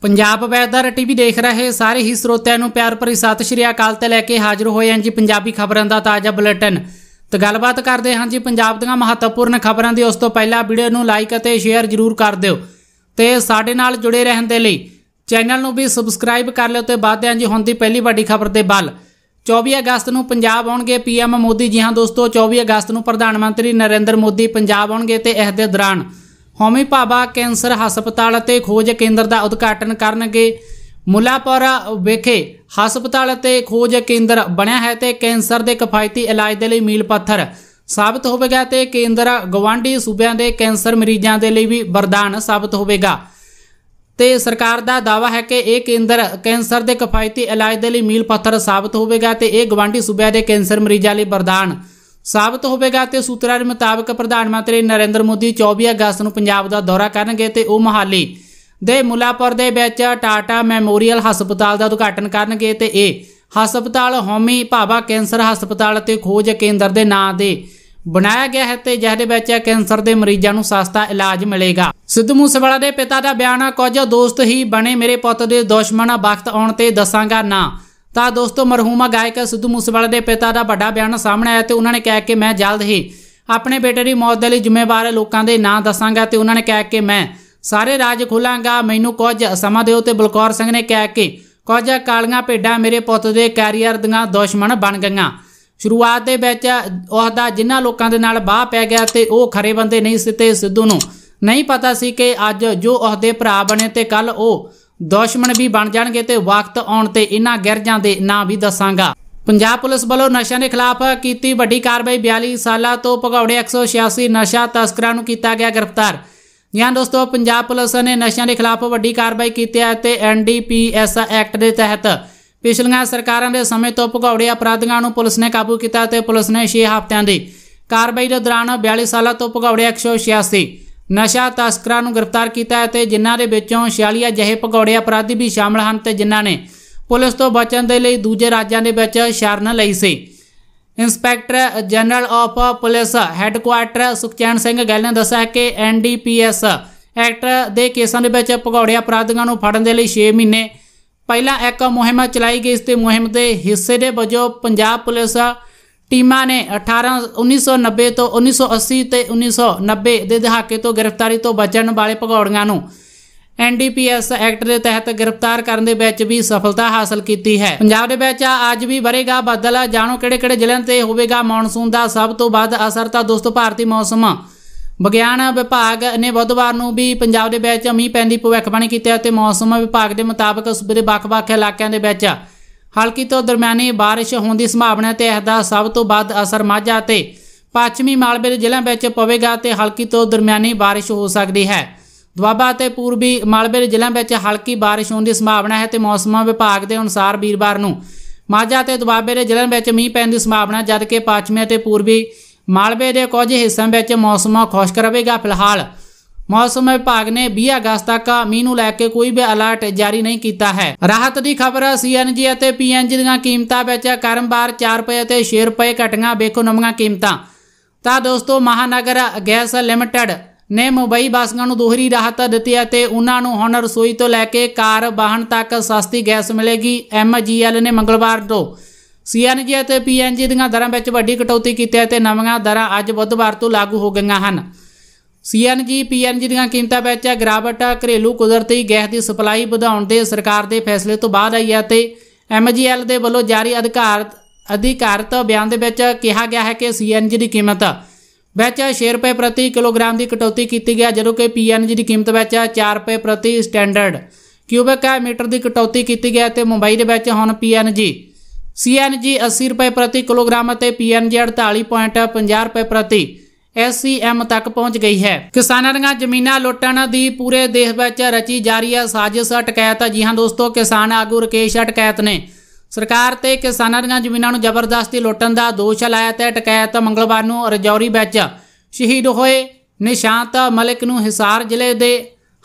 Punjab weather TV ਦੇਖ ਰਹੇ ਸਾਰੇ ਹੀ ਸਰੋਤਿਆਂ ਨੂੰ ਪਿਆਰ ਭਰੀ ਸਤਿ ਸ਼੍ਰੀ ਅਕਾਲ ਤੇ ਲੈ ਕੇ ਹਾਜ਼ਰ ਹੋਏ ਹਾਂ ਜੀ ਪੰਜਾਬੀ ਖਬਰਾਂ ਦਾ ਤਾਜ਼ਾ ਬੁਲੇਟਿਨ ਤੇ ਗੱਲਬਾਤ ਕਰਦੇ ਹਾਂ ਜੀ ਪੰਜਾਬ ਦੀਆਂ ਮਹੱਤਵਪੂਰਨ ਖਬਰਾਂ ਦੀ ਉਸ ਤੋਂ ਪਹਿਲਾਂ ਵੀਡੀਓ ਨੂੰ ਲਾਈਕ ਅਤੇ ਸ਼ੇਅਰ ਜ਼ਰੂਰ ਕਰ ਦਿਓ ਤੇ ਸਾਡੇ ਨਾਲ ਜੁੜੇ ਰਹਿਣ ਦੇ ਲਈ ਚੈਨਲ ਨੂੰ ਵੀ ਸਬਸਕ੍ਰਾਈਬ ਕਰ ਲਿਓ ਤੇ ਬਾਅਦ ਜੀ ਹੁਣ ਦੀ ਪਹਿਲੀ ਵੱਡੀ ਖਬਰ ਤੇ ਬਲ 24 ਅਗਸਤ ਨੂੰ ਪੰਜਾਬ ਆਉਣਗੇ ਪੀਐਮ ਮੋਦੀ ਜੀ ਹਾਂ ਦੋਸਤੋ 24 ਅਗਸਤ ਨੂੰ ਪ੍ਰਧਾਨ ਮੰਤਰੀ ਨਰਿੰਦਰ ਮੋਦੀ ਪੰਜਾਬ ਆਉਣਗੇ ਤੇ ਇਸ ਦੇ ਦੌਰਾਨ ਹੋਮੀ ਭਾਬਾ ਕੈਂਸਰ ਹਸਪਤਾਲ ਅਤੇ ਖੋਜ ਕੇਂਦਰ ਦਾ ਉਦਘਾਟਨ ਕਰਨਗੇ ਮੁਲਾਪੁਰਾ ਵਿਖੇ ਹਸਪਤਾਲ ਅਤੇ ਖੋਜ ਕੇਂਦਰ ਬਣਿਆ ਹੈ ਤੇ ਕੈਂਸਰ ਦੇ ਕਿਫਾਇਤੀ ਇਲਾਜ ਦੇ ਲਈ ਮੀਲ ਪੱਥਰ ਸਾਬਤ ਹੋਵੇਗਾ ਤੇ ਕੇਂਦਰ ਗਵਾਂਢੀ ਸੂਬਿਆਂ ਦੇ ਕੈਂਸਰ ਮਰੀਜ਼ਾਂ ਦੇ ਲਈ ਵੀ ਵਰਦਾਨ ਸਾਬਤ ਹੋਵੇਗਾ ਤੇ ਸਰਕਾਰ ਦਾ ਦਾਵਾ ਹੈ ਕਿ ਇਹ ਕੇਂਦਰ ਕੈਂਸਰ ਦੇ ਕਿਫਾਇਤੀ ਇਲਾਜ ਦੇ ਲਈ ਮੀਲ ਪੱਥਰ ਸਾਬਤ ਹੋਵੇਗਾ ਤੇ ਇਹ ਗਵਾਂਢੀ ਸੂਬਿਆਂ ਦੇ ਕੈਂਸਰ ਮਰੀਜ਼ਾਂ ਲਈ ਵਰਦਾਨ ਸਾਬਤ ਹੋਵੇਗਾ ਤੇ ਸੂਤਰਾਂ ਦੇ ਮੁਤਾਬਕ ਪ੍ਰਧਾਨ ਮੰਤਰੀ ਨਰਿੰਦਰ ਮੋਦੀ 24 ਅਗਸਤ ਨੂੰ ਪੰਜਾਬ ਦਾ ਦੌਰਾ ਕਰਨਗੇ ਤੇ ਉਹ ਮਹਾਲੀ ਦੇ ਮੁਲਾਪੁਰ ਦੇ ਵਿੱਚ ਟਾਟਾ ਮੈਮੋਰੀਅਲ ਹਸਪਤਾਲ ਦਾ ਉਦਘਾਟਨ ਕਰਨਗੇ ਤੇ ਇਹ ਹਸਪਤਾਲ ਹੋਮੀ ਭਾਵਾ ਕੈਂਸਰ ਹਸਪਤਾਲ ਤੇ ਖੋਜ ਕੇਂਦਰ ਦੇ ਨਾਂ ਦੇ ਬਣਾਇਆ ਗਿਆ ਹੈ ਤੇ ਜਿਹਦੇ ਵਿੱਚ ਕੈਂਸਰ ਦੇ ਮਰੀਜ਼ਾਂ ਨੂੰ ਸਸਤਾ ਇਲਾਜ ਮਿਲੇਗਾ ਸਿੱਧੂ ਮੂਸੇਵਾਲਾ ਦੇ ਪਿਤਾ ਦਾ ਬਿਆਨ ਆ ਕੁਝ ਦੋਸਤ ਹੀ ਬਣੇ ਮੇਰੇ ਪੁੱਤ ਦੇ ਦੁਸ਼ਮਣਾ ਵਕਤ ਆਉਣ ਤੇ ਦੱਸਾਂਗਾ ਨਾ ਤਾਂ ਦੋਸਤੋ ਮਰਹੂਮਾ ਗਾਇਕ ਸਿੱਧੂ ਮੂਸੇਵਾਲੇ ਦੇ ਪਿਤਾ ਦਾ ਵੱਡਾ ਬਿਆਨ ਸਾਹਮਣੇ ਆਇਆ ਤੇ ਉਹਨਾਂ ਨੇ ਕਿਹਾ ਕਿ ਮੈਂ ਜਲਦ ਹੀ ਆਪਣੇ ਬੇਟੇ ਦੀ ਮੌਤ ਦੇ ਲਈ ਜ਼ਿੰਮੇਵਾਰ ਲੋਕਾਂ ਦੇ ਨਾਂ ਦੱਸਾਂਗਾ ਤੇ ਉਹਨਾਂ ਨੇ ਕਿਹਾ ਕਿ ਮੈਂ ਸਾਰੇ ਰਾਜ ਖੋਲਾਂਗਾ ਮੈਨੂੰ ਕੁਝ ਸਮਾਂ ਦਿਓ ਤੇ ਬਲਕੌਰ ਸਿੰਘ ਨੇ ਕਿਹਾ ਕਿ ਕੁਝ ਕਾਲੀਆਂ ਭੇਡਾਂ ਮੇਰੇ ਪੁੱਤ ਦੇ ਕੈਰੀਅਰ ਦੀਆਂ ਦੁਸ਼ਮਣ ਬਣ ਗਈਆਂ ਸ਼ੁਰੂਆਤ ਦੇ ਵਿੱਚ ਉਹਦਾ ਜਿਨ੍ਹਾਂ ਲੋਕਾਂ ਦੇ ਨਾਲ ਬਾਹ ਪੈ ਗਿਆ ਤੇ ਉਹ ਖਰੇ ਬੰਦੇ ਨਹੀਂ ਸੀ ਤੇ ਸਿੱਧੂ ਨੂੰ ਨਹੀਂ ਪਤਾ ਸੀ ਕਿ ਅੱਜ ਜੋ ਉਹਦੇ ਭਰਾ ਬਣੇ ਤੇ ਕੱਲ ਉਹ ਦੁਸ਼ਮਣ ਵੀ ਬਣ ਜਾਣਗੇ ਤੇ ਵਕਤ ਆਉਣ ਤੇ ਇਹਨਾਂ ਗਿਰਜਾਂ ਦੇ ਨਾਂ ਵੀ ਦੱਸਾਂਗਾ ਪੰਜਾਬ ਪੁਲਿਸ ਵੱਲੋਂ ਨਸ਼ਿਆਂ ਦੇ ਖਿਲਾਫ ਕੀਤੀ ਵੱਡੀ ਕਾਰਵਾਈ 42 ਸਾਲਾਂ ਤੋਂ ਭਗੌੜੇ 186 ਨਸ਼ਾ ਤਸਕਰਾਂ ਨੂੰ ਕੀਤਾ ਗਿਆ ਗ੍ਰਿਫਤਾਰ ਜਾਂ ਦੋਸਤੋ ਪੰਜਾਬ ਪੁਲਿਸ ਨੇ ਨਸ਼ਿਆਂ ਦੇ ਖਿਲਾਫ ਵੱਡੀ ਕਾਰਵਾਈ ਕੀਤੀ ਹੈ ਤੇ ਐਨਡੀਪੀਐਸ ਐਕਟ ਦੇ ਤਹਿਤ ਪਿਛਲੀਆਂ ਸਰਕਾਰਾਂ ਦੇ ਸਮੇਂ ਤੋਂ ਭਗੌੜੇ ਅਪਰਾਧੀਆਂ ਨੂੰ ਪੁਲਿਸ ਨੇ ਕਾਬੂ ਕੀਤਾ ਤੇ ਪੁਲਿਸ ਨੇ 6 ਹਫ਼ਤਿਆਂ ਦੀ ਕਾਰਵਾਈ ਦੇ ਦੌਰਾਨ 42 ਸਾਲਾਂ ਤੋਂ ਭਗੌੜੇ 186 ਨਸ਼ਾ ਤਸਕਰਾਂ ਨੂੰ ਗ੍ਰਿਫਤਾਰ ਕੀਤਾ ਹੈ ਤੇ ਜਿਨ੍ਹਾਂ ਦੇ ਵਿੱਚੋਂ 46 ਅਜਿਹੇ ਭਗੌੜੇ ਅਪਰਾਧੀ ਵੀ ਸ਼ਾਮਲ ਹਨ ਤੇ ਜਿਨ੍ਹਾਂ ਨੇ ਪੁਲਿਸ ਤੋਂ ਬਚਣ ਦੇ ਲਈ ਦੂਜੇ ਰਾਜਾਂ ਦੇ ਵਿੱਚ ਸ਼ਰਨ ਲਈ ਸੀ inspector general of police headquarters Sukhchain Singh Gill ਨੇ ਦੱਸਿਆ ਕਿ ਐਨਡੀਪੀਐਸ ਐਕਟ ਦੇ ਕੇਸਾਂ ਦੇ ਵਿੱਚ ਭਗੌੜੇ ਅਪਰਾਧੀਆਂ ਨੂੰ ਫੜਨ ਦੇ ਲਈ 6 ਮਹੀਨੇ ਪਹਿਲਾਂ ਇੱਕ ਮੁਹਿੰਮ ਚਲਾਈ ਗਈ ਇਸ ਤੇ ਮੁਹਿੰਮ ਦੇ ਹਿੱਸੇ ਦੇ ਵਜੋਂ ਪੰਜਾਬ ਪੁਲਿਸ ਟੀਮਾਂ ਨੇ 18 1990 ਤੋਂ 1980 ਤੇ 1990 ਦੇ ਦਹਾਕੇ ਤੋਂ ਗ੍ਰਿਫਤਾਰੀ ਤੋਂ ਬਚਣ ਵਾਲੇ ਭਗੌੜੀਆਂ ਨੂੰ ਐਨਡੀਪੀਐਸ ਐਕਟ ਦੇ ਤਹਿਤ ਗ੍ਰਿਫਤਾਰ ਕਰਨ ਦੇ ਵਿੱਚ ਵੀ ਸਫਲਤਾ ਹਾਸਲ ਕੀਤੀ ਹੈ ਪੰਜਾਬ ਦੇ ਵਿੱਚ ਅੱਜ ਵੀ ਵਰੇਗਾ ਬੱਦਲ ਜਾਣੋ ਕਿਹੜੇ-ਕਿਹੜੇ ਜ਼ਿਲ੍ਹਿਆਂ ਤੇ ਹੋਵੇਗਾ ਮੌਨਸੂਨ ਦਾ ਸਭ ਤੋਂ ਵੱਧ ਅਸਰ ਤਾਂ ਦੋਸਤੋ ਭਾਰਤੀ ਮੌਸਮ ਵਿਗਿਆਨ ਵਿਭਾਗ ਨੇ ਬੁੱਧਵਾਰ ਨੂੰ ਵੀ ਪੰਜਾਬ ਦੇ ਵਿੱਚ ਮੀਂਹ ਪੈਣ ਦੀ ਭਵਿੱਖਬਾਣੀ ਕੀਤੀ ਤੇ ਮੌਸਮ ਵਿਭਾਗ ਦੇ ਮੁਤਾਬਕ ਸੂਬੇ ਦੇ ਵੱਖ-ਵੱਖ ਇਲਾਕਿਆਂ ਦੇ ਵਿੱਚ ਹਲਕੀ ਤੋਂ ਦਰਮਿਆਨੀ بارش ਹੋਣ ਦੀ ਸੰਭਾਵਨਾ ਤੇ ਇਸ ਦਾ ਸਭ ਤੋਂ ਵੱਧ ਅਸਰ ਮਾਝਾ ਤੇ ਪੱਛਮੀ ਮਾਲਵੇ ਦੇ ਜ਼ਿਲ੍ਹਿਆਂ ਵਿੱਚ ਪਵੇਗਾ ਤੇ ਹਲਕੀ ਤੋਂ ਦਰਮਿਆਨੀ بارش ਹੋ ਸਕਦੀ ਹੈ ਦੁਆਬਾ ਤੇ ਪੂਰਬੀ ਮਾਲਵੇ ਦੇ ਜ਼ਿਲ੍ਹਿਆਂ ਵਿੱਚ ਹਲਕੀ بارش ਹੋਣ ਦੀ ਸੰਭਾਵਨਾ ਹੈ ਤੇ ਮੌਸਮ ਵਿਭਾਗ ਦੇ ਅਨੁਸਾਰ ਵੀਰਵਾਰ ਨੂੰ ਮਾਝਾ ਤੇ ਦੁਆਬੇ ਦੇ ਜ਼ਿਲ੍ਹਿਆਂ ਵਿੱਚ ਮੀਂਹ ਪੈਣ ਦੀ ਸੰਭਾਵਨਾ ਜਦਕਿ ਪੱਛਮੀ ਅਤੇ ਪੂਰਬੀ ਮਾਲਵੇ ਦੇ ਕੁਝ ਹਿੱਸਿਆਂ ਵਿੱਚ ਮੌਸਮ ਖੁਸ਼ਕ ਰਹੇਗਾ ਫਿਲਹਾਲ ਮੌਸਮ ਵਿਭਾਗ ਨੇ 20 ਅਗਸਤ ਤੱਕ ਮੀਂਹ ਨੂੰ ਲੈ ਕੇ ਕੋਈ ਵੀ ਅਲਰਟ ਜਾਰੀ ਨਹੀਂ ਕੀਤਾ ਹੈ ਰਾਹਤ ਦੀ ਖਬਰ ਹੈ ਸੀਐਨਜੀ ਅਤੇ ਪੀਐਨਜੀ ਦੀਆਂ ਕੀਮਤਾਂ ਵਿੱਚ ਕਰਮਬਾਰ 4 ਰੁਪਏ ਅਤੇ 6 ਰੁਪਏ ਘਟੀਆਂ ਵੇਖੋ ਨਵੀਆਂ ਕੀਮਤਾਂ ਤਾਂ ਦੋਸਤੋ ਮਹਾਨਗਰ ਗੈਸ ਲਿਮਟਿਡ ਨੇ ਮੁੰਬਈ ਵਾਸੀਆਂ ਨੂੰ ਦੋਹਰੀ ਰਾਹਤ ਦਿੱਤੀ ਅਤੇ ਉਹਨਾਂ ਨੂੰ ਹੁਣ ਰਸੋਈ ਤੋਂ ਲੈ ਕੇ ਕਾਰ ਵਾਹਨ ਤੱਕ ਸਸਤੀ ਗੈਸ ਮਿਲੇਗੀ ਐਮਜੀਐਲ ਨੇ ਮੰਗਲਵਾਰ ਤੋਂ ਸੀਐਨਜੀ ਅਤੇ ਪੀਐਨਜੀ ਦੀਆਂ ਦਰਾਂ ਵਿੱਚ ਵੱਡੀ ਕਟੌਤੀ ਕੀਤੀ ਅਤੇ ਨਵੀਆਂ ਦਰਾਂ ਅੱਜ ਬੁੱਧਵਾਰ ਤੋਂ ਲਾਗੂ ਹੋ ਗਈਆਂ ਹਨ ਸੀਐਨਜੀ ਪੀਐਨਜੀ ਦੀਆਂ ਕੀਮਤਾਂ ਵਿੱਚ ਗਿਰਾਵਟ ਘਰੇਲੂ ਕੁਦਰਤੀ ਗੈਸ ਦੀ ਸਪਲਾਈ ਵਧਾਉਣ ਦੇ ਸਰਕਾਰ ਦੇ ਫੈਸਲੇ ਤੋਂ ਬਾਅਦ ਆਈ ਹੈ ਤੇ ਐਮਜੀਐਲ ਦੇ ਵੱਲੋਂ ਜਾਰੀ ਅਧਿਕਾਰਤ ਅਧਿਕਾਰਤ ਬਿਆਨ ਦੇ ਵਿੱਚ ਕਿਹਾ ਗਿਆ ਹੈ ਕਿ ਸੀਐਨਜੀ ਦੀ ਕੀਮਤ ਵਿੱਚ 6 ਰੁਪਏ ਪ੍ਰਤੀ ਕਿਲੋਗ੍ਰਾਮ ਦੀ ਕਟੌਤੀ ਕੀਤੀ ਗਿਆ ਜਦੋਂ ਕਿ ਪੀਐਨਜੀ ਦੀ ਕੀਮਤ ਵਿੱਚ 4 ਰੁਪਏ ਪ੍ਰਤੀ ਸਟੈਂਡਰਡ ਕਿਊਬਿਕ ਮੀਟਰ ਦੀ ਕਟੌਤੀ ਕੀਤੀ ਗਿਆ ਤੇ ਮੁੰਬਈ ਦੇ ਵਿੱਚ ਹੁਣ ਪੀਐਨਜੀ ਸੀਐਨਜੀ 80 ਰੁਪਏ ਪ੍ਰਤੀ ਕਿਲੋਗ੍ਰਾਮ ਅਤੇ ਪੀਐਨਜੀ 48.50 ਰੁਪਏ ਪ੍ਰਤੀ ਐਸਸੀਐਮ ਤੱਕ ਪਹੁੰਚ ਗਈ ਹੈ ਕਿਸਾਨਾਂ ਦੀਆਂ ਜ਼ਮੀਨਾਂ ਲੁੱਟਣ ਦੀ ਪੂਰੇ ਦੇਸ਼ ਵਿੱਚ ਰਚੀ ਜਾ ਰਹੀ ਹੈ ਸਾਜ਼ਿਸ਼ ਅਟਕਾਇਤ ਜੀ ਹਾਂ ਦੋਸਤੋ ਕਿਸਾਨ ਆਗੂ ਰਕੇਸ਼ ਅਟਕਾਇਤ ਨੇ ਸਰਕਾਰ ਤੇ ਕਿਸਾਨਾਂ ਦੀਆਂ ਜ਼ਮੀਨਾਂ ਨੂੰ ਜ਼ਬਰਦਸਤੀ ਲੁੱਟਣ ਦਾ ਦੋਸ਼ ਲਾਇਆ ਤੇ ਅਟਕਾਇਤ ਮੰਗਲਵਾਰ ਨੂੰ ਰਜੌਰੀ ਵਿੱਚ ਸ਼ਹੀਦ ਹੋਏ ਨਿਸ਼ਾਂਤ ਮਲਿਕ ਨੂੰ ਹਿਸਾਰ ਜ਼ਿਲ੍ਹੇ ਦੇ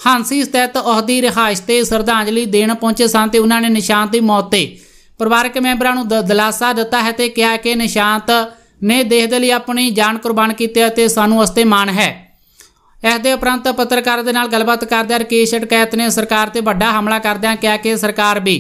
ਹਾਂਸੀ ਸਥਿਤ ਉਹਦੀ ਰਿਹਾਇਸ਼ ਤੇ ਸ਼ਰਧਾਂਜਲੀ ਦੇਣ ਪਹੁੰਚੇ ਸਨ ਤੇ ਉਹਨਾਂ ਨੇ ਨਿਸ਼ਾਂਤ ਦੀ ਮੌਤ ਤੇ ਪਰਿਵਾਰਕ ਮੈਂਬਰਾਂ ਨੂੰ ਦਲਾਸਾ ਦਿੱਤਾ ਹੈ ਤੇ ਕਿਹਾ ਕਿ ਨਿਸ਼ਾਂਤ ਨੇ ਦੇਸ਼ ਦੇ ਲਈ ਆਪਣੀ ਜਾਨ ਕੁਰਬਾਨ ਕੀਤੀ ਅਤੇ ਸਾਨੂੰ ਉਸਤੇ ਮਾਣ ਹੈ ਇਸ ਦੇ ਉਪਰੰਤ ਪੱਤਰਕਾਰ ਦੇ ਨਾਲ ਗੱਲਬਾਤ ਕਰਦਿਆਂ ਰਕੇਸ਼ ਅਟਕੈਤ ਨੇ ਸਰਕਾਰ ਤੇ ਵੱਡਾ ਹਮਲਾ ਕਰਦਿਆਂ ਕਿਹਾ ਕਿ ਸਰਕਾਰ ਵੀ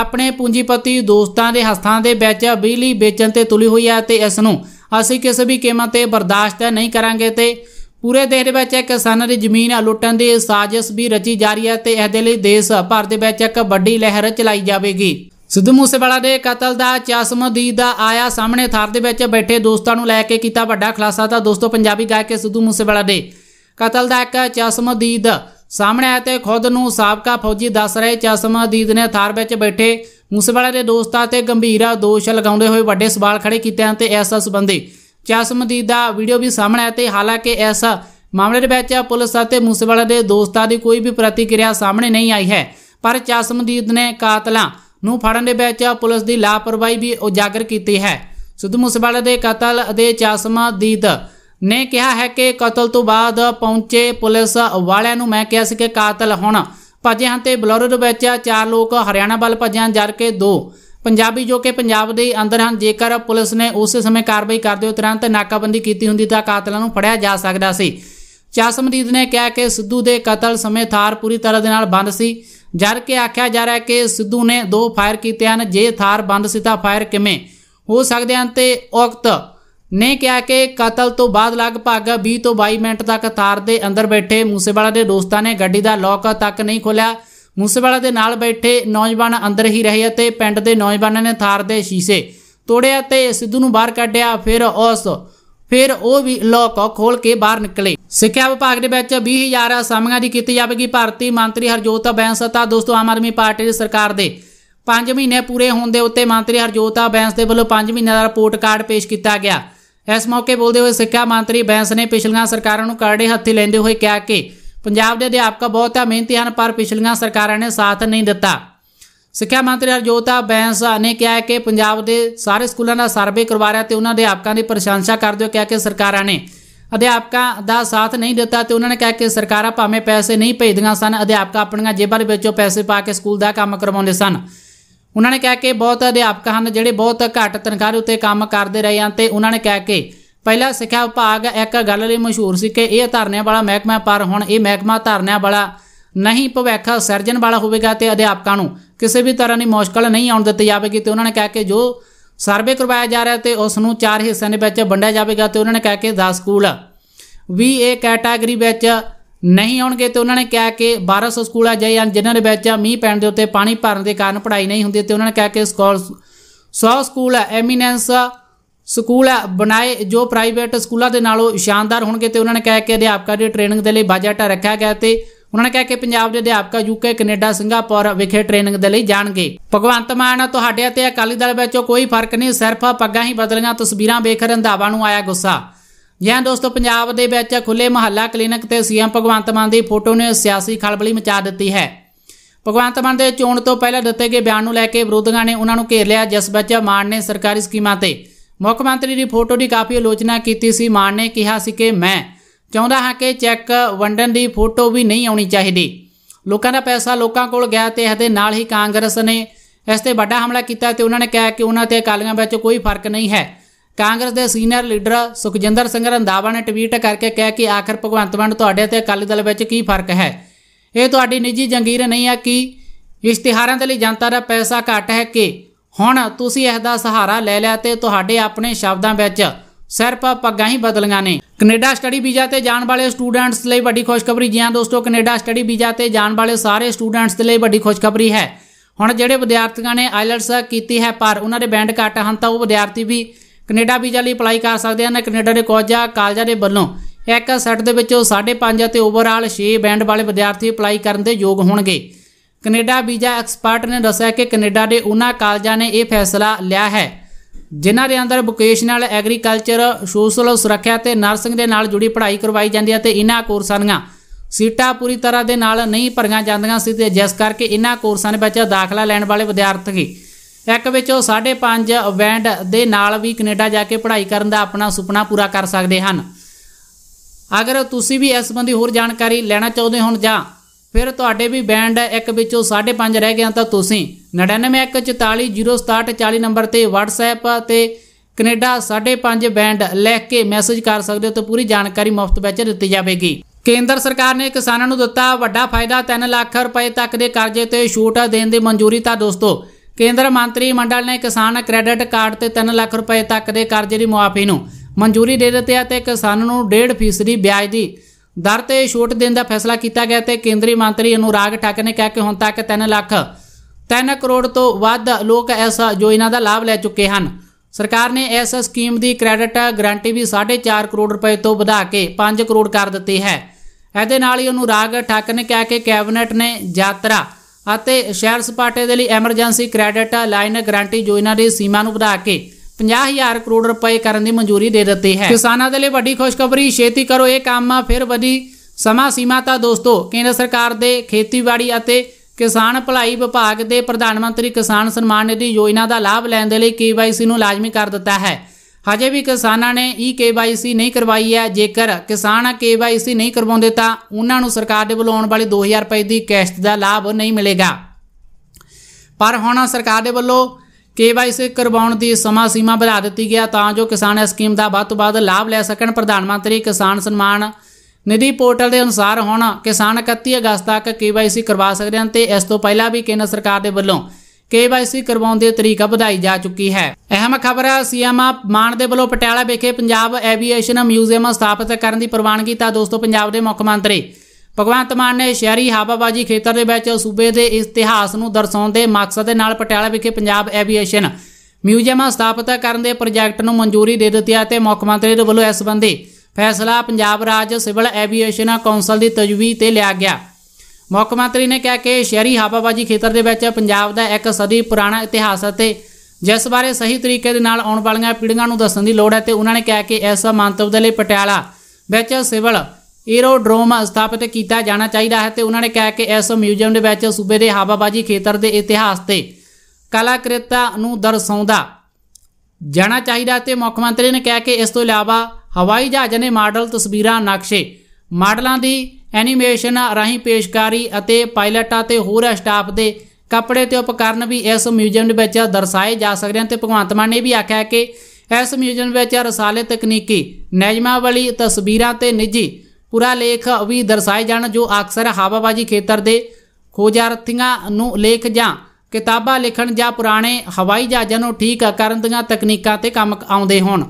ਆਪਣੇ ਪੂੰਜੀਪਤੀ ਦੋਸਤਾਂ ਦੇ ਹੱਥਾਂ ਦੇ ਵਿੱਚ ਬਿਜਲੀ ਵੇਚਣ ਤੇ ਤੁਲੀ ਹੋਈ ਹੈ ਤੇ ਇਸ ਨੂੰ ਅਸੀਂ ਕਿਸੇ ਵੀ ਕੀਮਤ ਤੇ ਬਰਦਾਸ਼ਤ ਨਹੀਂ ਕਰਾਂਗੇ ਤੇ ਪੂਰੇ ਦੇਸ਼ ਦੇ ਵਿੱਚ ਕਿਸਾਨਾਂ ਦੀ ਜ਼ਮੀਨ ਲੁੱਟਣ ਦੀ ਸਾਜ਼ਿਸ਼ ਵੀ ਰਚੀ ਜਾ ਰਹੀ ਹੈ ਤੇ ਇਸ ਦੇ ਲਈ ਦੇਸ਼ ਭਰ ਦੇ ਵਿੱਚ ਇੱਕ ਵੱਡੀ ਲਹਿਰ ਚਲਾਈ ਜਾਵੇਗੀ ਸਿੱਧੂ ਮੂਸੇਵਾਲਾ ਦੇ ਕਤਲ ਦਾ ਚਸ਼ਮਦੀਦ ਦਾ ਆਇਆ ਸਾਹਮਣੇ ਥਾਰ ਦੇ ਵਿੱਚ ਬੈਠੇ ਦੋਸਤਾਂ ਨੂੰ ਲੈ ਕੇ ਕੀਤਾ ਵੱਡਾ ਖੁਲਾਸਾ ਤਾਂ ਦੋਸਤੋ ਪੰਜਾਬੀ ਗਾਇਕ ਸਿੱਧੂ ਮੂਸੇਵਾਲਾ ਦੇ ਕਤਲ ਦਾ ਇੱਕ ਚਸ਼ਮਦੀਦ ਸਾਹਮਣੇ ਆਇਆ ਤੇ ਖੁਦ ਨੂੰ ਸਾਬਕਾ ਫੌਜੀ ਦੱਸ ਰਹੇ ਚਸ਼ਮਦੀਦ ਨੇ ਥਾਰ ਵਿੱਚ ਬੈਠੇ ਮੂਸੇਵਾਲਾ ਦੇ ਦੋਸਤਾਂ ਤੇ ਗੰਭੀਰ ਦੋਸ਼ ਲਗਾਉਂਦੇ ਹੋਏ ਵੱਡੇ ਸਵਾਲ ਖੜੇ ਕੀਤੇ ਹਨ ਤੇ ਐਸਾ ਸੰਬੰਧੀ ਚਸ਼ਮਦੀਦ ਦਾ ਵੀਡੀਓ ਵੀ ਸਾਹਮਣੇ ਆਇਆ ਤੇ ਹਾਲਾਂਕਿ ਐਸਾ ਮਾਮਲੇ ਦੇ ਵਿੱਚ ਪੁਲਿਸ ਅਤੇ ਮੂਸੇਵਾਲਾ ਦੇ ਦੋਸਤਾਂ ਦੀ ਕੋਈ ਵੀ ਪ੍ਰਤੀਕਿਰਿਆ ਸਾਹਮਣੇ ਨਹੀਂ ਆਈ ਹੈ ਪਰ ਚਸ਼ਮਦੀਦ ਨੇ ਕਾਤਲਾਂ ਨੂੰ ਫੜਨ ਦੇ ਵਿੱਚ ਪੁਲਿਸ ਦੀ ਲਾਪਰਵਾਹੀ ਵੀ ਉਜਾਗਰ ਕੀਤੀ ਹੈ ਸਿੱਧੂ ਮੂਸੇਵਾਲੇ ਦੇ ਕਤਲ ਅਤੇ ਚਾਸਮਾ ਦੀਦ ਨੇ ਕਿਹਾ ਹੈ ਕਿ ਕਤਲ ਤੋਂ ਬਾਅਦ ਪਹੁੰਚੇ ਪੁਲਿਸ ਵਾਲਿਆਂ ਨੂੰ ਮੈਂ ਕਿਹਾ ਸੀ ਕਿ ਕਾਤਲ ਹੁਣ ਭਜੇ ਹਨ ਤੇ ਬਲੌਰੋ ਦੇ ਵਿੱਚ ਚਾਰ ਲੋਕ ਹਰਿਆਣਾ ਵੱਲ ਭਜੇ ਹਨ ਜਦ ਕਿ ਦੋ ਪੰਜਾਬੀ ਜੋ ਕਿ ਪੰਜਾਬ ਦੇ ਅੰਦਰ ਹਨ ਜੇਕਰ ਪੁਲਿਸ ਨੇ ਉਸੇ ਸਮੇਂ ਕਾਰਵਾਈ ਕਰਦੇ ਹੋਏ ਤੁਰੰਤ ਨਾਕਾਬੰਦੀ ਕੀਤੀ ਹੁੰਦੀ ਤਾਂ ਕਾਤਲਾਂ ਨੂੰ ਫੜਿਆ ਜਾ ਸਕਦਾ ਸੀ ਚਾਸਮਦੀਦ ਨੇ ਕਿਹਾ ਕਿ ਸਿੱਧੂ ਦੇ ਕਤਲ ਸਮੇਂ ਥਾਰ ਪੂਰੀ ਤਰ੍ਹਾਂ ਦੇ ਨਾਲ ਬੰਦ ਸੀ ਜਦ ਕਿ ਆਖਿਆ ਜਾ ਰਿਹਾ ਹੈ ਕਿ ਸਿੱਧੂ ਨੇ ਦੋ ਫਾਇਰ ਕੀਤੇ ਹਨ ਜੇ ਥਾਰ ਬੰਦ ਸਿੱਧਾ ਫਾਇਰ ਕਿਵੇਂ ਹੋ ਸਕਦੇ ਹਨ ਤੇ ਉਕਤ ਨੇ ਕਿਹਾ ਕਿ ਕਤਲ ਤੋਂ ਬਾਅਦ ਲਗਭਗ 20 ਤੋਂ 22 ਮਿੰਟ ਤੱਕ ਥਾਰ ਦੇ ਅੰਦਰ ਬੈਠੇ ਮੂਸੇਵਾਲਾ ਦੇ ਦੋਸਤਾਂ ਨੇ ਗੱਡੀ ਦਾ ਲੋਕ ਤੱਕ ਨਹੀਂ ਖੋਲਿਆ ਮੂਸੇਵਾਲਾ ਦੇ ਨਾਲ ਬੈਠੇ ਨੌਜਵਾਨ ਅੰਦਰ ਹੀ ਰਹੇ ਅਤੇ ਪਿੰਡ ਦੇ ਨੌਜਵਾਨਾਂ ਨੇ ਥਾਰ ਦੇ ਸ਼ੀਸ਼ੇ ਤੋੜਿਆ ਤੇ ਸਿੱਧੂ ਨੂੰ ਬਾਹਰ ਕੱਢਿਆ ਫਿਰ ਉਸ ਫਿਰ ਉਹ ਵੀ ਲੋਕ ਖੋਲ ਕੇ ਬਾਹਰ ਨਿਕਲੇ ਸਿੱਖਿਆ ਵਿਭਾਗ ਦੇ ਵਿੱਚ 20000 ਅਸਾਮੀਆਂ ਦੀ ਕੀਤੀ ਜਾਵੇਗੀ ਭਾਰਤੀ ਮੰਤਰੀ ਹਰਜੋਤ ਬੈਂਸ ਤਾਂ ਦੋਸਤੋ ਆਮ ਆਦਮੀ ਪਾਰਟੀ ਦੀ ਸਰਕਾਰ ਦੇ 5 ਮਹੀਨੇ ਪੂਰੇ ਹੋਣ ਦੇ ਉੱਤੇ ਮੰਤਰੀ ਹਰਜੋਤ ਬੈਂਸ ਦੇ ਵੱਲੋਂ 5 ਮਹੀਨਿਆਂ ਦਾ ਰਿਪੋਰਟ ਕਾਰਡ ਪੇਸ਼ ਕੀਤਾ ਗਿਆ ਇਸ ਮੌਕੇ ਬੋਲਦੇ ਹੋਏ ਸਿੱਖਿਆ ਮੰਤਰੀ ਬੈਂਸ ਨੇ ਪਿਛਲੀਆਂ ਸਰਕਾਰਾਂ ਨੂੰ ਕਰੜੇ ਹੱਥੀ ਲੈਂਦੇ ਹੋਏ ਕਿਹਾ ਕਿ ਪੰਜਾਬ ਦੇ ਅਧਿਆਪਕ ਬਹੁਤ ਮਿਹਨਤੀ ਹਨ ਪਰ ਪਿਛਲੀਆਂ ਸਰਕਾਰਾਂ ਨੇ ਸਾਥ ਨਹੀਂ ਦਿੱਤਾ ਸਿੱਖਿਆ ਮੰਤਰੀ ਅਰਜੋਤਾ ਬੈਂਸ ਨੇ ਕਿਹਾ ਕਿ ਪੰਜਾਬ ਦੇ ਸਾਰੇ ਸਕੂਲਾਂ ਦਾ ਸਰਵੇ ਕਰਵਾ ਰਿਹਾ ਤੇ ਉਹਨਾਂ ਦੇ ਅਧਿਆਪਕਾਂ ਦੀ ਪ੍ਰਸ਼ੰਸਾ ਕਰਦੇ ਹੋ ਕਿਹਾ ਕਿ ਸਰਕਾਰਾਂ ਨੇ ਅਧਿਆਪਕਾਂ ਦਾ ਸਾਥ ਨਹੀਂ ਦਿੱਤਾ ਤੇ ਉਹਨਾਂ ਨੇ ਕਿਹਾ ਕਿ ਸਰਕਾਰਾਂ ਭਾਵੇਂ ਪੈਸੇ ਨਹੀਂ ਭੇਜਦੀਆਂ ਸਨ ਅਧਿਆਪਕ ਆਪਣੀਆਂ ਜੇਬਾਂ ਦੇ ਵਿੱਚੋਂ ਪੈਸੇ ਪਾ ਕੇ ਸਕੂਲ ਦਾ ਕੰਮ ਕਰਵਾਉਂਦੇ ਸਨ ਉਹਨਾਂ ਨੇ ਕਿਹਾ ਕਿ ਬਹੁਤ ਅਧਿਆਪਕ ਹਨ ਜਿਹੜੇ ਬਹੁਤ ਘੱਟ ਤਨਖਾਹ ਦੇ ਉੱਤੇ ਕੰਮ ਕਰਦੇ ਰਹੇ ਹਨ ਤੇ ਉਹਨਾਂ ਨੇ ਕਿਹਾ ਕਿ ਪਹਿਲਾ ਸਿੱਖਿਆ ਵਿਭਾਗ ਇੱਕ ਗੱਲ ਲਈ ਮਸ਼ਹੂਰ ਸੀ ਕਿ ਇਹ ਧਰਨਿਆਂ ਵਾਲਾ ਮਹਿਕਮਾ ਪਰ ਹੁਣ ਇਹ ਮਹਿਕਮਾ ਧਰਨਿਆਂ ਵਾਲਾ ਨਹੀਂ ਭਵਿੱਖ ਸਿਰਜਣ ਵਾਲਾ ਹੋਵੇਗਾ ਤੇ ਅਧਿਆਪਕਾਂ ਨੂੰ ਕਿਸੇ ਵੀ ਤਰ੍ਹਾਂ ਦੀ ਮੁਸ਼ਕਲ ਨਹੀਂ ਆਉਣ ਦਿੱਤੀ ਜਾਵੇਗੀ ਤੇ ਉਹਨਾਂ ਨੇ ਕਹਿ ਕੇ ਜੋ ਸਰਵੇ ਕਰਵਾਇਆ ਜਾ ਰਿਹਾ ਤੇ ਉਸ ਨੂੰ ਚਾਰ ਹਿੱਸਿਆਂ ਦੇ ਵਿੱਚ ਵੰਡਿਆ ਜਾਵੇਗਾ ਤੇ ਉਹਨਾਂ ਨੇ ਕਹਿ ਕੇ 10 ਸਕੂਲ ਵੀ ਇਹ ਕੈਟਾਗਰੀ ਵਿੱਚ ਨਹੀਂ ਆਉਣਗੇ ਤੇ ਉਹਨਾਂ ਨੇ ਕਹਿ ਕੇ 1200 ਸਕੂਲ ਆ ਹਨ ਜਿਨ੍ਹਾਂ ਦੇ ਵਿੱਚ ਮੀਂਹ ਪੈਣ ਦੇ ਉੱਤੇ ਪਾਣੀ ਭਰਨ ਦੇ ਕਾਰਨ ਪੜ੍ਹਾਈ ਨਹੀਂ ਹੁੰਦੀ ਤੇ ਉਹਨਾਂ ਨੇ ਕਹਿ ਕੇ ਸਕੂਲ 100 ਸਕੂਲ ਐਮੀਨੈਂਸ ਸਕੂਲ ਬਣਾਏ ਜੋ ਪ੍ਰਾਈਵੇਟ ਸਕੂਲਾਂ ਦੇ ਨਾਲੋਂ ਸ਼ਾਨਦਾਰ ਹੋਣਗੇ ਤੇ ਉਹਨਾਂ ਨੇ ਕਹਿ ਕੇ ਅਧਿਆਪਕਾਂ ਦੀ ਟ੍ਰੇਨਿੰਗ ਦੇ ਲਈ ਬਜਟ ਰੱਖਿਆ ਗਿਆ ਤੇ ਉਹਨਾਂ ਨੇ ਕਿਹਾ ਕਿ ਪੰਜਾਬ ਦੇ ਅਧਿਆਪਕ ਯੂਕੇ ਕੈਨੇਡਾ ਸਿੰਗਾਪੁਰ ਵਿਖੇ ਟ੍ਰੇਨਿੰਗ ਦੇ ਲਈ ਜਾਣਗੇ ਭਗਵੰਤ ਮਾਨ ਤੁਹਾਡੇ ਅਤੇ ਅਕਾਲੀ ਦਲ ਵਿੱਚੋਂ ਕੋਈ ਫਰਕ ਨਹੀਂ ਸਿਰਫ ਪੱਗਾਂ ਹੀ ਬਦਲੀਆਂ ਤਸਵੀਰਾਂ ਵੇਖ ਰੰਧਾਵਾ ਨੂੰ ਆਇਆ ਗੁੱਸਾ ਜਿਹਾਂ ਦੋਸਤੋ ਪੰਜਾਬ ਦੇ ਵਿੱਚ ਖੁੱਲੇ ਮਹੱਲਾ ਕਲੀਨਿਕ ਤੇ ਸੀਐਮ ਭਗਵੰਤ ਮਾਨ ਦੀ ਫੋਟੋ ਨੇ ਸਿਆਸੀ ਖਲਬਲੀ ਮਚਾ ਦਿੱਤੀ ਹੈ ਭਗਵੰਤ ਮਾਨ ਦੇ ਚੋਣ ਤੋਂ ਪਹਿਲਾਂ ਦਿੱਤੇ ਗਏ ਬਿਆਨ ਨੂੰ ਲੈ ਕੇ ਵਿਰੋਧੀਆਂ ਨੇ ਉਹਨਾਂ ਨੂੰ ਘੇਰ ਲਿਆ ਜਿਸ ਵਿੱਚ ਮਾਨ ਨੇ ਸਰਕਾਰੀ ਸਕੀਮਾਂ ਤੇ ਮੁੱਖ ਮੰਤਰੀ ਦੀ ਫੋਟੋ ਦੀ ਕਾਫੀ ਆਲੋਚਨਾ ਕੀਤੀ ਸੀ ਮਾਨ ਨੇ ਕਿਹਾ ਸੀ ਕਿ ਮੈਂ ਚਾਹੁੰਦਾ ਹਾਂ ਕਿ ਚੈੱਕ ਵੰਡਣ ਦੀ ਫੋਟੋ ਵੀ ਨਹੀਂ ਆਉਣੀ ਚਾਹੀਦੀ ਲੋਕਾਂ ਦਾ ਪੈਸਾ ਲੋਕਾਂ ਕੋਲ ਗਿਆ ਤੇ ਇਹਦੇ ਨਾਲ ਹੀ ਕਾਂਗਰਸ ਨੇ ਇਸ ਤੇ ਵੱਡਾ ਹਮਲਾ ਕੀਤਾ ਤੇ ਉਹਨਾਂ ਨੇ ਕਿਹਾ ਕਿ ਉਹਨਾਂ ਤੇ ਅਕਾਲੀਆਂ ਵਿੱਚ ਕੋਈ ਫਰਕ ਨਹੀਂ ਹੈ ਕਾਂਗਰਸ ਦੇ ਸੀਨੀਅਰ ਲੀਡਰ ਸੁਖਜਿੰਦਰ ਸਿੰਘ ਰੰਦਾਵਾ ਨੇ ਟਵੀਟ ਕਰਕੇ ਕਿਹਾ ਕਿ ਆਖਰ ਭਗਵੰਤ ਮਾਨ ਤੁਹਾਡੇ ਤੇ ਅਕਾਲੀ ਦਲ ਵਿੱਚ ਕੀ ਫਰਕ ਹੈ ਇਹ ਤੁਹਾਡੀ ਨਿੱਜੀ ਜੰਗੀਰ ਨਹੀਂ ਹੈ ਕਿ ਇਸ਼ਤਿਹਾਰਾਂ ਦੇ ਲਈ ਜਨਤਾ ਦਾ ਪੈਸਾ ਘੱਟ ਹੈ ਕਿ ਹੁਣ ਤੁਸੀਂ ਇਸ ਦਾ ਸਹਾਰਾ ਲੈ ਲਿਆ ਤੇ ਤੁਹਾਡੇ ਆਪਣੇ ਸ਼ਬਦਾਂ ਵਿੱਚ ਸਿਰਫ ਪੱਗਾਂ ਹੀ ਬਦਲੀਆਂ ਨੇ ਕੈਨੇਡਾ ਸਟੱਡੀ ਵੀਜ਼ਾ ਤੇ ਜਾਣ ਵਾਲੇ ਸਟੂਡੈਂਟਸ ਲਈ ਵੱਡੀ ਖੁਸ਼ਖਬਰੀ ਜੀ ਹਾਂ ਦੋਸਤੋ ਕੈਨੇਡਾ ਸਟੱਡੀ ਵੀਜ਼ਾ ਤੇ ਜਾਣ ਵਾਲੇ ਸਾਰੇ ਸਟੂਡੈਂਟਸ ਦੇ ਲਈ ਵੱਡੀ ਖੁਸ਼ਖਬਰੀ ਹੈ ਹੁਣ ਜਿਹੜੇ ਵਿਦਿਆਰਥੀਆਂ ਨੇ ਆਈਲਟਸ ਕੀਤੀ ਹੈ ਪਰ ਉਹਨਾਂ ਦੇ ਬੈਂਡ ਕੱਟ ਹਨ ਤਾਂ ਉਹ ਵਿਦਿਆਰਥੀ ਵੀ ਕੈਨੇਡਾ ਵੀਜ਼ਾ ਲਈ ਅਪਲਾਈ ਕਰ ਸਕਦੇ ਹਨ ਕੈਨੇਡਾ ਦੇ ਕੋਜਾ ਕਾਲਜਾਂ ਦੇ ਵੱਲੋਂ ਇੱਕ ਸੈੱਟ ਦੇ ਵਿੱਚੋਂ 5.5 ਅਤੇ ਓਵਰਆਲ 6 ਬੈਂਡ ਵਾਲੇ ਵਿਦਿਆਰਥੀ ਅਪਲਾਈ ਕਰਨ ਦੇ ਯੋਗ ਹੋਣਗੇ ਕੈਨੇਡਾ ਵੀਜ਼ਾ ਐਕਸਪਰਟ ਨੇ ਦੱਸਿਆ ਕਿ ਕੈਨੇਡਾ ਦੇ ਉਹਨਾਂ ਕਾਲਜਾਂ ਨੇ ਇਹ ਫੈਸਲਾ ਲਿਆ ਹੈ ਜਿਨ੍ਹਾਂ ਦੇ ਅੰਦਰ ਵੋਕੇਸ਼ਨਲ ਐਗਰੀਕਲਚਰ ਸੋਸ਼ਲ ਸੁਰੱਖਿਆ ਤੇ ਨਰਸਿੰਗ ਦੇ ਨਾਲ ਜੁੜੀ ਪੜ੍ਹਾਈ ਕਰਵਾਈ ਜਾਂਦੀ ਹੈ ਤੇ ਇਹਨਾਂ ਕੋਰਸਾਂ ਦੀਆਂ ਸੀਟਾਂ ਪੂਰੀ ਤਰ੍ਹਾਂ ਦੇ ਨਾਲ ਨਹੀਂ ਭਰੀਆਂ ਜਾਂਦੀਆਂ ਸੀ ਤੇ ਜਿਸ ਕਰਕੇ ਇਹਨਾਂ ਕੋਰਸਾਂ ਦੇ ਵਿੱਚ ਦਾਖਲਾ ਲੈਣ ਵਾਲੇ ਵਿਦਿਆਰਥੀ ਇੱਕ ਵਿੱਚੋਂ 5.5 ਵੈਂਡ ਦੇ ਨਾਲ ਵੀ ਕੈਨੇਡਾ ਜਾ ਕੇ ਪੜ੍ਹਾਈ ਕਰਨ ਦਾ ਆਪਣਾ ਸੁਪਨਾ ਪੂਰਾ ਕਰ ਸਕਦੇ ਹਨ ਅਗਰ ਤੁਸੀਂ ਵੀ ਇਸ ਸੰਬੰਧੀ ਹੋਰ ਜਾਣਕਾਰੀ ਲੈਣਾ ਚਾਹੁੰਦੇ ਹੋ ਜਾਂ ਫਿਰ ਤੁਹਾਡੇ ਵੀ ਬੈਂਡ ਹੈ ਇੱਕ ਵਿੱਚੋਂ 5.5 ਰਹਿ ਗਿਆ ਤਾਂ ਤੁਸੀਂ 9914406740 ਨੰਬਰ ਤੇ WhatsApp ਤੇ ਕੈਨੇਡਾ 5.5 ਬੈਂਡ ਲਿਖ ਕੇ ਮੈਸੇਜ ਕਰ ਸਕਦੇ ਹੋ ਤਾਂ ਪੂਰੀ ਜਾਣਕਾਰੀ ਮੁਫਤ ਵਿੱਚ ਦਿੱਤੀ ਜਾਵੇਗੀ ਕੇਂਦਰ ਸਰਕਾਰ ਨੇ ਕਿਸਾਨਾਂ ਨੂੰ ਦਿੱਤਾ ਵੱਡਾ ਫਾਇਦਾ 3 ਲੱਖ ਰੁਪਏ ਤੱਕ ਦੇ ਕਰਜ਼ੇ ਤੇ ਛੂਟ ਦੇਣ ਦੀ ਮਨਜ਼ੂਰੀ ਤਾਂ ਦੋਸਤੋ ਕੇਂਦਰ ਮੰਤਰੀ ਮੰਡਲ ਨੇ ਕਿਸਾਨ ਕ੍ਰੈਡਿਟ ਕਾਰਡ ਤੇ 3 ਲੱਖ ਰੁਪਏ ਤੱਕ ਦੇ ਕਰਜ਼ੇ ਦੀ ਮੁਆਫੀ ਨੂੰ ਮਨਜ਼ੂਰੀ ਦੇ ਦਿੱਤੀ ਹੈ ਤੇ ਕਿਸਾਨ ਨੂੰ 1.5 ਦੀ ਵਿਆਜ ਦੀ ਦਰ ਤੇ ਛੋਟ ਦੇਣ ਦਾ ਫੈਸਲਾ ਕੀਤਾ ਗਿਆ ਤੇ ਕੇਂਦਰੀ ਮੰਤਰੀ ਅਨੁਰਾਗ ਠਾਕਰ ਨੇ ਕਿਹਾ ਕਿ ਹੁਣ ਤੱਕ 3 ਲੱਖ 3 ਕਰੋੜ ਤੋਂ ਵੱਧ ਲੋਕ ਐਸਾ ਜੋ ਇਹਨਾਂ ਦਾ ਲਾਭ ਲੈ ਚੁੱਕੇ ਹਨ ਸਰਕਾਰ ਨੇ ਇਸ ਸਕੀਮ ਦੀ ਕ੍ਰੈਡਿਟ ਗਾਰੰਟੀ ਵੀ 4.5 ਕਰੋੜ ਰੁਪਏ ਤੋਂ ਵਧਾ ਕੇ 5 ਕਰੋੜ ਕਰ ਦਿੱਤੀ ਹੈ ਇਹਦੇ ਨਾਲ ਹੀ ਅਨੁਰਾਗ ਠਾਕਰ ਨੇ ਕਿਹਾ ਕਿ ਕੈਬਨਿਟ ਨੇ ਯਾਤਰਾ ਅਤੇ ਸ਼ਹਿਰ ਸਪਾਟੇ ਦੇ ਲਈ ਐਮਰਜੈਂਸੀ ਕ੍ਰੈਡਿਟ ਲਾਈਨ ਗਾਰੰਟੀ ਜੋ ਇਹਨਾਂ ਦੀ ਸੀਮਾ ਨੂੰ ਵਧਾ ਕੇ 50000 ਕਰੋੜ ਰੁਪਏ ਕਰਨ ਦੀ ਮਨਜ਼ੂਰੀ ਦੇ ਦਿੱਤੀ ਹੈ ਕਿਸਾਨਾਂ ਦੇ ਲਈ ਵੱਡੀ ਖੁਸ਼ਖਬਰੀ ਛੇਤੀ ਕਰੋ ਇਹ ਕੰਮ ਫਿਰ ਵਧੀ ਸਮਾਂ ਸੀਮਾ ਤਾਂ ਦੋਸਤੋ ਕੇਂਦਰ ਸਰਕਾਰ ਦੇ ਖੇਤੀਬਾੜੀ ਅਤੇ ਕਿਸਾਨ ਭਲਾਈ ਵਿਭਾਗ ਦੇ ਪ੍ਰਧਾਨ ਮੰਤਰੀ ਕਿਸਾਨ ਸਨਮਾਨ ਨਿਧੀ ਯੋਜਨਾ ਦਾ ਲਾਭ ਲੈਣ ਦੇ ਲਈ ਕੇਵਾਈਸੀ ਨੂੰ ਲਾਜ਼ਮੀ ਕਰ ਦਿੱਤਾ ਹੈ ਹਜੇ ਵੀ ਕਿਸਾਨਾਂ ਨੇ ਈ ਕੇਵਾਈਸੀ ਨਹੀਂ ਕਰਵਾਈ ਹੈ ਜੇਕਰ ਕਿਸਾਨ ਕੇਵਾਈਸੀ ਨਹੀਂ ਕਰਵਾਉਂਦੇ ਤਾਂ ਉਹਨਾਂ ਨੂੰ ਸਰਕਾਰ ਦੇ ਵੱਲੋਂ ਆਉਣ ਵਾਲੀ 2000 ਰੁਪਏ ਦੀ ਕਿਸ਼ਤ ਦਾ ਲਾਭ ਨਹੀਂ ਮਿਲੇਗਾ ਪਰ ਹੁਣ ਸਰਕਾਰ ਦੇ ਵੱਲੋਂ ਕੇਵਾਈਸੀ ਕਰਵਾਉਣ ਦੀ ਸਮਾਂ ਸੀਮਾ ਵਧਾ ਦਿੱਤੀ ਗਿਆ ਤਾਂ ਜੋ ਕਿਸਾਨ ਇਸ ਸਕੀਮ ਦਾ ਵੱਧ ਤੋਂ ਵੱਧ ਲਾਭ ਲੈ ਸਕਣ ਪ੍ਰਧਾਨ ਮੰਤਰੀ ਕਿਸਾਨ ਸਨਮਾਨ ਨਿਧੀ ਪੋਰਟਲ ਦੇ ਅਨੁਸਾਰ ਹੁਣ ਕਿਸਾਨ 31 ਅਗਸਤ ਤੱਕ ਕੇਵਾਈਸੀ ਕਰਵਾ ਸਕਦੇ ਹਨ ਤੇ ਇਸ ਤੋਂ ਪਹਿਲਾਂ ਵੀ ਕੇਂਦਰ ਸਰਕਾਰ ਦੇ ਵੱਲੋਂ ਕੇਵਾਈਸੀ ਕਰਵਾਉਣ ਦੀ ਤਰੀਕਾ ਵਧਾਈ ਜਾ ਚੁੱਕੀ ਹੈ ਅਹਿਮ ਖਬਰ ਹੈ ਸੀਐਮ ਮਾਨ ਦੇ ਵੱਲੋਂ ਪਟਿਆਲਾ ਵਿਖੇ ਪੰਜਾਬ ਐਵੀਏਸ਼ਨ ਮਿਊਜ਼ੀਅਮ ਸਥਾਪਿਤ ਕਰਨ ਦੀ ਪ੍ਰਵਾਨਗੀ ਤਾਂ ਦੋਸਤੋ ਪੰਜਾਬ ਦੇ ਮੁੱਖ ਮੰਤਰੀ ਭਗਵੰਤ ਮਾਨ ਨੇ ਸ਼ਹਿਰੀ ਹਾਬਾਬਾਜੀ ਖੇਤਰ ਦੇ ਵਿੱਚ ਸੂਬੇ ਦੇ ਇਤਿਹਾਸ ਨੂੰ ਦਰਸਾਉਣ ਦੇ ਮਕਸਦ ਦੇ ਨਾਲ ਪਟਿਆਲਾ ਵਿਖੇ ਪੰਜਾਬ ਐਵੀਏਸ਼ਨ ਮਿਊਜ਼ੀਅਮ ਸਥਾਪਿਤ ਕਰਨ ਦੇ ਪ੍ਰੋਜੈਕਟ ਨੂੰ ਮਨਜ਼ੂਰੀ ਦੇ ਦਿੱਤੀ ਅਤੇ ਮੁੱਖ ਮੰਤਰੀ ਦੇ ਵੱਲੋਂ ਇਸ ਸੰਬੰਧੀ ਫੈਸਲਾ ਪੰਜਾਬ ਰਾਜ ਸਿਵਲ ਐਵੀਏਸ਼ਨ ਕੌਂਸਲ ਦੀ ਤਜਵੀਜ਼ ਤੇ ਲਿਆ ਗਿਆ ਮੁੱਖ ਮੰਤਰੀ ਨੇ ਕਿਹਾ ਕਿ ਸ਼ਹਿਰੀ ਹਾਬਾਬਾਜੀ ਖੇਤਰ ਦੇ ਵਿੱਚ ਪੰਜਾਬ ਦਾ ਇੱਕ ਸਦੀ ਪੁਰਾਣਾ ਇਤਿਹਾਸ ਹੈ ਤੇ ਜਿਸ ਬਾਰੇ ਸਹੀ ਤਰੀਕੇ ਦੇ ਨਾਲ ਆਉਣ ਵਾਲੀਆਂ ਪੀੜ੍ਹੀਆਂ ਨੂੰ ਦੱਸਣ ਦੀ ਲੋੜ ਹੈ ਤੇ ਉਹਨਾਂ ਨੇ ਕਿਹਾ ਕਿ ਇਸ ਮੰਤਵ ਦੇ ਲਈ ਪਟਿਆਲਾ ਵਿੱਚ ਸਿਵਲ ਏਰੋਡਰੋਮ ਸਥਾਪਿਤ ਕੀਤਾ ਜਾਣਾ ਚਾਹੀਦਾ ਹੈ ਤੇ ਉਹਨਾਂ ਨੇ ਕਿਹਾ ਕਿ ਇਸ ਮਿਊਜ਼ੀਅਮ ਦੇ ਵਿੱਚ ਸੂਬੇ ਦੇ ਹਵਾਬਾਜੀ ਖੇਤਰ ਦੇ ਇਤਿਹਾਸ ਤੇ ਕਲਾਕ੍ਰਿਤਾ ਨੂੰ ਦਰਸਾਉਂਦਾ ਜਾਣਾ ਚਾਹੀਦਾ ਤੇ ਮੁੱਖ ਮੰਤਰੀ ਨੇ ਕਿਹਾ ਕਿ ਇਸ ਤੋਂ ਇਲਾਵਾ ਹਵਾਈ ਜਹਾਜ਼ ਨੇ ਮਾਡਲ ਤਸਵੀਰਾਂ ਨਕਸ਼ੇ ਮਾਡਲਾਂ ਦੀ ਐਨੀਮੇਸ਼ਨ ਰਾਹੀਂ ਪੇਸ਼ਕਾਰੀ ਅਤੇ ਪਾਇਲਟਾਂ ਤੇ ਹੋਰ ਸਟਾਫ ਦੇ ਕੱਪੜੇ ਤੇ ਉਪਕਰਨ ਵੀ ਇਸ ਮਿਊਜ਼ੀਅਮ ਦੇ ਵਿੱਚ ਦਰਸਾਏ ਜਾ ਸਕਦੇ ਹਨ ਤੇ ਭਗਵੰਤ ਮਾਨ ਨੇ ਵੀ ਆਖਿਆ ਕਿ ਇਸ ਮਿਊਜ਼ੀਅਮ ਵਿੱਚ ਰਸਾਲੇ ਤਕਨੀਕੀ ਨਿਯਮਾਵਲੀ ਤਸਵੀਰਾਂ ਤੇ ਨਿੱਜੀ ਪੂਰਾ ਲੇਖ ਵੀ ਦਰਸਾਏ ਜਾਣ ਜੋ ਅਕਸਰ ਹਵਾਬਾਜੀ ਖੇਤਰ ਦੇ ਖੋਜਾਰਥੀਆਂ ਨੂੰ ਲੇਖ ਜਾਂ ਕਿਤਾਬਾਂ ਲਿਖਣ ਜਾਂ ਪੁਰਾਣੇ ਹਵਾਈ ਜਹਾਜ਼ਾਂ ਨੂੰ ਠੀਕ ਕਰਨ ਦੀਆਂ ਤਕਨੀਕਾਂ ਤੇ ਕੰਮ ਆਉਂਦੇ ਹੋਣ